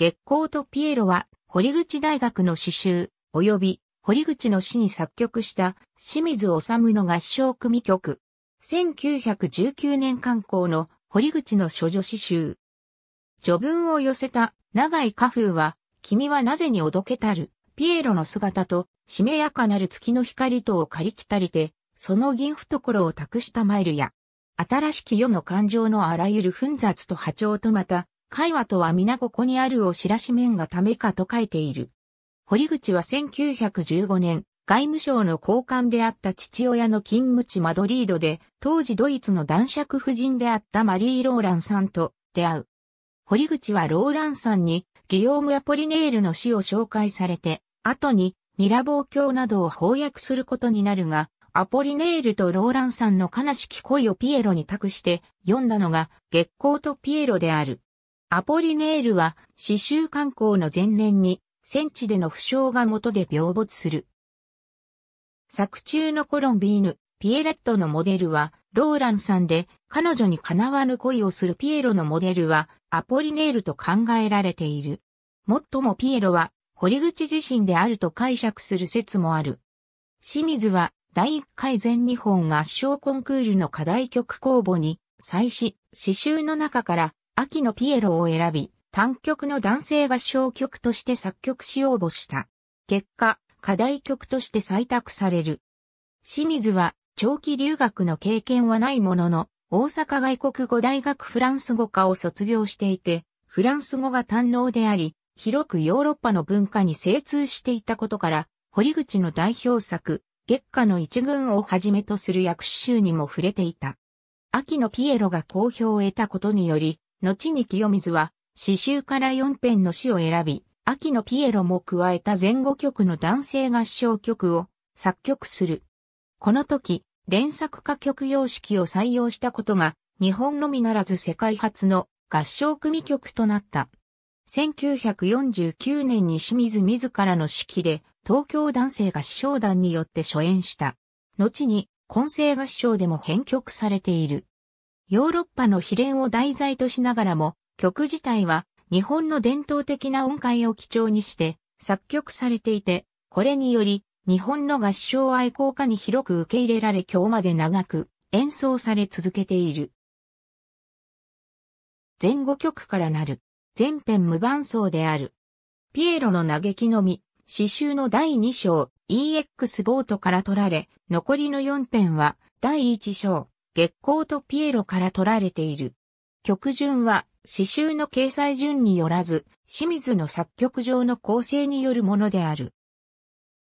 月光とピエロは、堀口大学の詩集、及び、堀口の詩に作曲した、清水治の合唱組曲。1919年刊行の堀口の処女詩集。序文を寄せた長井花風は、君はなぜにおどけたる、ピエロの姿と、しめやかなる月の光とを借りきたりて、その銀懐を託したマイルや、新しき世の感情のあらゆる紛雑と波長とまた、会話とは皆ここにあるを知らし面がためかと書いている。堀口は1915年、外務省の高官であった父親の勤務地マドリードで、当時ドイツの男爵夫人であったマリー・ローランさんと出会う。堀口はローランさんに、ギヨーム・アポリネールの死を紹介されて、後にミラボー教などを翻訳することになるが、アポリネールとローランさんの悲しき恋をピエロに託して読んだのが月光とピエロである。アポリネールは、刺繍観光の前年に、戦地での負傷が元で病没する。作中のコロンビーヌ、ピエレットのモデルは、ローランさんで、彼女にかなわぬ恋をするピエロのモデルは、アポリネールと考えられている。もっともピエロは、堀口自身であると解釈する説もある。清水は、第1回全日本合唱コンクールの課題曲公募に、祭祀、刺繍の中から、秋のピエロを選び、単曲の男性合唱曲として作曲し応募した。結果、課題曲として採択される。清水は長期留学の経験はないものの、大阪外国語大学フランス語科を卒業していて、フランス語が堪能であり、広くヨーロッパの文化に精通していたことから、堀口の代表作、月下の一群をはじめとする訳集にも触れていた。秋のピエロが好評を得たことにより、後に清水は、詩集から4編の詩を選び、秋のピエロも加えた前後曲の男性合唱曲を作曲する。この時、連作歌曲様式を採用したことが、日本のみならず世界初の合唱組曲となった。1949年に清水自らの指揮で東京男性合唱団によって初演した。後に混声合唱でも編曲されている。ヨーロッパの秘伝を題材としながらも、曲自体は日本の伝統的な音階を基調にして作曲されていて、これにより日本の合唱愛好家に広く受け入れられ今日まで長く演奏され続けている。前後曲からなる。全編無伴奏である。ピエロの嘆きのみ、詩集の第2章 EX ボートから取られ、残りの4編は第1章月光とピエロから取られている。曲順は、詩集の掲載順によらず、清水の作曲上の構成によるものである。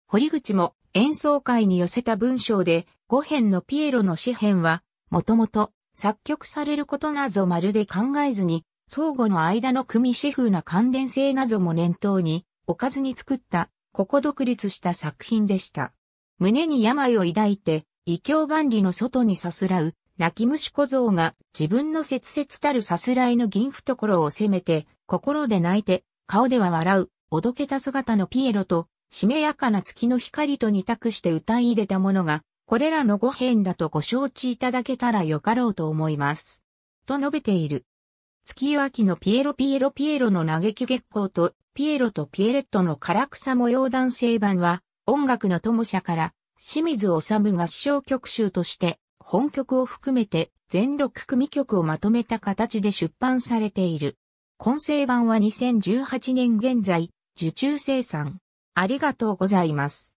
堀口も演奏会に寄せた文章で、五編のピエロの詩編は、もともと作曲されることなぞまるで考えずに、相互の間の組詩風な関連性なども念頭に、おかずに作った、ここ独立した作品でした。胸に病を抱いて、異教万里の外にさすらう、泣き虫小僧が自分の切々たるさすらいの銀懐を責めて、心で泣いて、顔では笑う、おどけた姿のピエロと、しめやかな月の光と似たくして歌い入れたものが、これらの五編だとご承知いただけたらよかろうと思います。と述べている。月夜秋のピエロピエロピエロの嘆き月光と、ピエロとピエレットの唐草模様男性版は、音楽の友社から、清水治が視聴曲集として本曲を含めて全6組曲をまとめた形で出版されている。混成版は2018年現在、受注生産。ありがとうございます。